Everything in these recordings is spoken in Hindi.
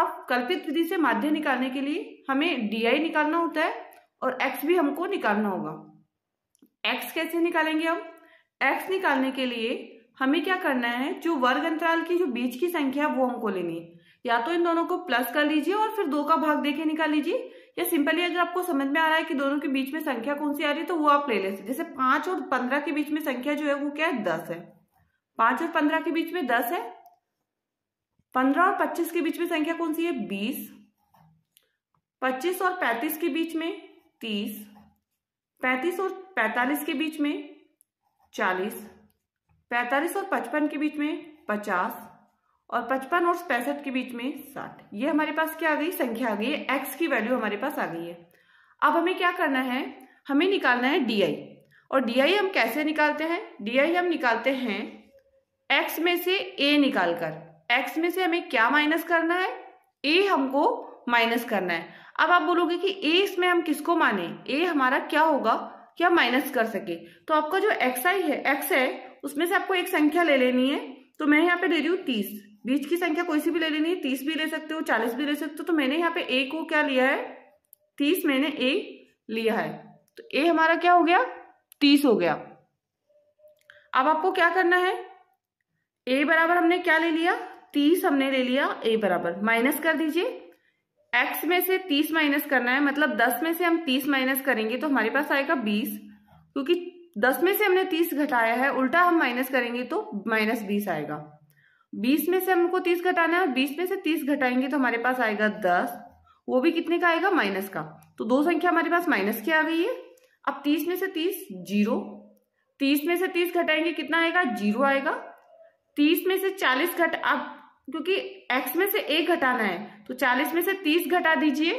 अब कल्पित विधि से माध्य निकालने के लिए हमें डी निकालना होता है और एक्स भी हमको निकालना होगा एक्स कैसे निकालेंगे हम एक्स निकालने के लिए हमें क्या करना है जो वर्ग अंतराल की जो बीच की संख्या है वो हमको लेनी है या तो इन दोनों को प्लस कर लीजिए और फिर दो का भाग देके निकाल लीजिए या सिंपली अगर आपको समझ में आ रहा है कि दोनों के बीच में संख्या कौन सी आ रही है तो वो आप ले ले सकते जैसे पांच और पंद्रह के बीच में संख्या जो है वो क्या है दस है पांच और पंद्रह के बीच में दस है पंद्रह और पच्चीस के बीच में संख्या कौन सी है बीस पच्चीस और पैंतीस के बीच में तीस पैंतीस और पैंतालीस के बीच में चालीस पैंतालीस और पचपन के बीच में पचास और पचपन और पैंसठ के बीच में साठ ये हमारे पास क्या आ गई संख्या आ गई है एक्स की वैल्यू हमारे पास आ गई है अब हमें क्या करना है हमें निकालना है डी और डी हम कैसे निकालते हैं डी हम निकालते हैं एक्स में से ए निकालकर एक्स में से हमें क्या माइनस करना है ए हमको माइनस करना है अब आप बोलोगे कि ए इसमें हम किसको माने ए हमारा क्या होगा क्या माइनस कर सके तो आपका जो एक्स आई है एक्स है उसमें से आपको एक संख्या ले लेनी है तो मैं यहाँ पे ले रही हूँ तीस बीच की संख्या कोई सी भी ले लेनी है तीस भी ले सकते हो चालीस भी ले सकते हो तो मैंने यहाँ पे ए को क्या लिया है तीस मैंने ए लिया है तो ए हमारा क्या हो गया तीस हो गया अब आपको क्या करना है ए बराबर हमने क्या ले लिया तीस हमने ले लिया ए बराबर माइनस कर दीजिए एक्स में से तीस माइनस करना है मतलब दस में से हम तीस माइनस करेंगे तो हमारे पास आएगा बीस क्योंकि दस में से हमने तीस घटाया है उल्टा हम माइनस करेंगे तो माइनस बीस आएगा बीस में से हमको तीस घटाना है और बीस में से तीस घटाएंगे तो हमारे पास आएगा दस वो भी कितने का आएगा माइनस का तो दो संख्या हमारे पास माइनस की आ गई है अब तीस में से तीस जीरो तीस में से तीस घटाएंगे कितना आएगा जीरो आएगा तीस में से चालीस घट अब क्योंकि x में से एक घटाना है तो 40 में से 30 घटा दीजिए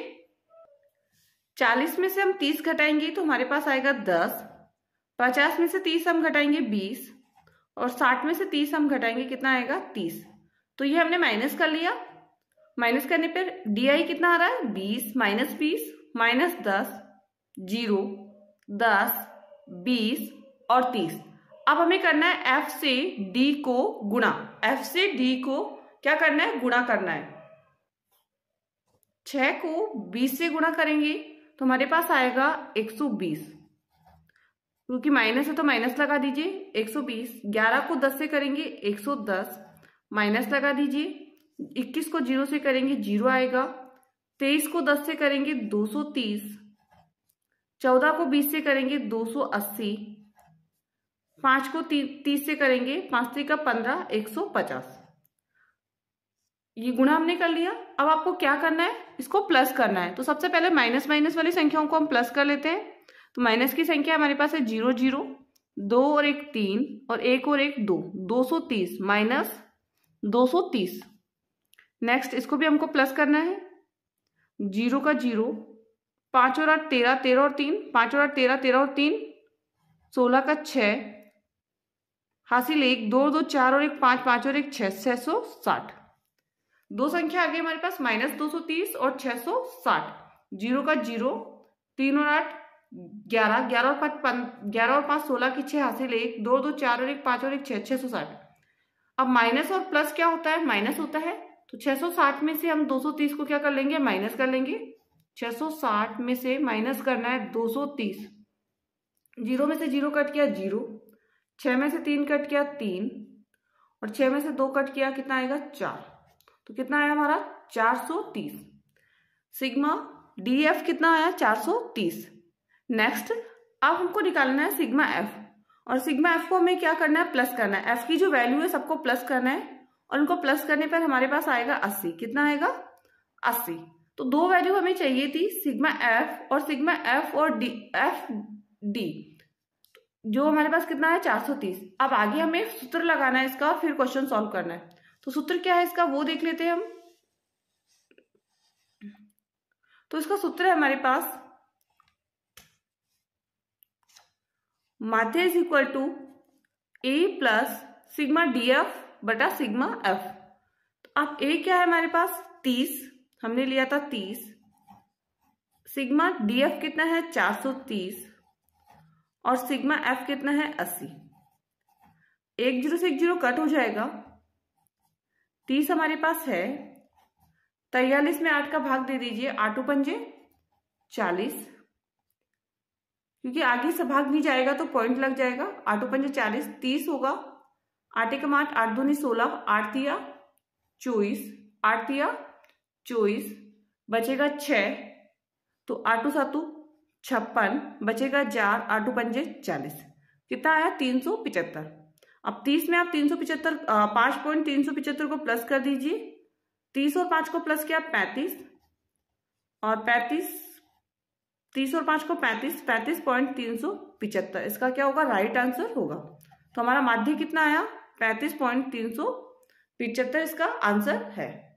40 में से हम 30 घटाएंगे तो हमारे पास आएगा 10 50 में से 30 हम घटाएंगे 20 और 60 में से 30 हम घटाएंगे कितना आएगा 30 तो ये हमने माइनस कर लिया माइनस करने पर डी कितना आ रहा है 20 माइनस बीस माइनस दस जीरो दस बीस और तीस अब हमें करना है एफ से डी को गुणा एफ से डी को क्या करना है गुणा करना है छह को बीस से गुणा करेंगे तो हमारे पास आएगा एक सौ बीस क्योंकि माइनस है तो माइनस लगा दीजिए एक सौ बीस ग्यारह को दस से करेंगे एक सौ दस माइनस लगा दीजिए इक्कीस को जीरो से करेंगे जीरो आएगा तेईस को दस से करेंगे दो सौ तीस चौदह को बीस से करेंगे दो सौ अस्सी पांच को ती, तीस से करेंगे पांच तीन का पंद्रह एक सौ पचास ये गुणा हमने कर लिया अब आपको क्या करना है इसको प्लस करना है तो सबसे पहले माइनस माइनस वाली संख्याओं को हम प्लस कर लेते हैं तो माइनस की संख्या हमारे पास है जीरो जीरो दो और एक तीन और एक और एक दो दो सौ तीस माइनस दो सौ तीस नेक्स्ट इसको भी हमको प्लस करना है जीरो का जीरो पाँच और आठ तेरह तेरह और तीन पाँच और आठ तेरह तेरह और तीन सोलह का छः हासिल एक दो दो चार और एक पाँच पाँच और एक छः छः सौ साठ दो संख्या आ गई हमारे पास माइनस दो सौ तीस और छह सौ साठ जीरो का जीरो तीन और आठ ग्यारह ग्यारह और पाँच ग्यारह और पाँच सोलह की छः हासिल एक दो दो चार और एक पाँच और एक छः छः सौ साठ अब माइनस और प्लस क्या होता है माइनस होता है तो सौ साठ में से हम दो तीस को क्या कर लेंगे माइनस कर लेंगे सौ साठ में से माइनस करना है दो सौ तीस जीरो में से जीरो कट किया जीरो छः में से तीन कट किया तीन और छः में से दो कट किया कितना आएगा चार तो कितना आया हमारा 430 सिग्मा डी एफ कितना आया 430 नेक्स्ट अब हमको निकालना है सिग्मा एफ और सिग्मा एफ को हमें क्या करना है प्लस करना है एफ की जो वैल्यू है सबको प्लस करना है और उनको प्लस करने पर हमारे पास आएगा अस्सी कितना आएगा अस्सी तो दो वैल्यू हमें चाहिए थी सिग्मा एफ और सिग्मा एफ और डी एफ डी जो हमारे पास कितना है 430 अब आगे हमें सूत्र लगाना है इसका फिर क्वेश्चन सॉल्व करना है तो सूत्र क्या है इसका वो देख लेते हैं हम तो इसका सूत्र है हमारे पास माथे is equal to A plus sigma D F बटा सिग्मा एफ तो अब ए क्या है हमारे पास तीस हमने लिया था तीस सिग्मा डी एफ कितना है चार सौ तीस और सिग्मा एफ कितना है अस्सी एक जीरो से एक जीरो कट हो जाएगा तीस हमारे पास है तैयलीस में आठ का भाग दे दीजिए आठो पंजे चालीस क्योंकि आगे से भाग नहीं जाएगा तो पॉइंट लग जाएगा आठो पंजे चालीस तीस होगा आठ एकम आठ आठ धोनी सोलह आठ तिया चौबीस आठ चौबीस बचेगा छ तो आठो सातु छप्पन बचेगा चार आठो पंजे चालीस कितना आया तीन सौ पिचहत्तर अब तीस में आप तीन सौ पिचहत्तर पांच पॉइंट तीन सौ पिचहत्तर को प्लस कर दीजिए तीस और पांच को प्लस किया पैंतीस और पैंतीस तीस और पांच को पैंतीस पैंतीस पॉइंट तीन सौ पिचहत्तर इसका क्या होगा राइट आंसर होगा तो हमारा माध्य कितना आया पैंतीस पॉइंट तीन सौ पिचहत्तर इसका आंसर है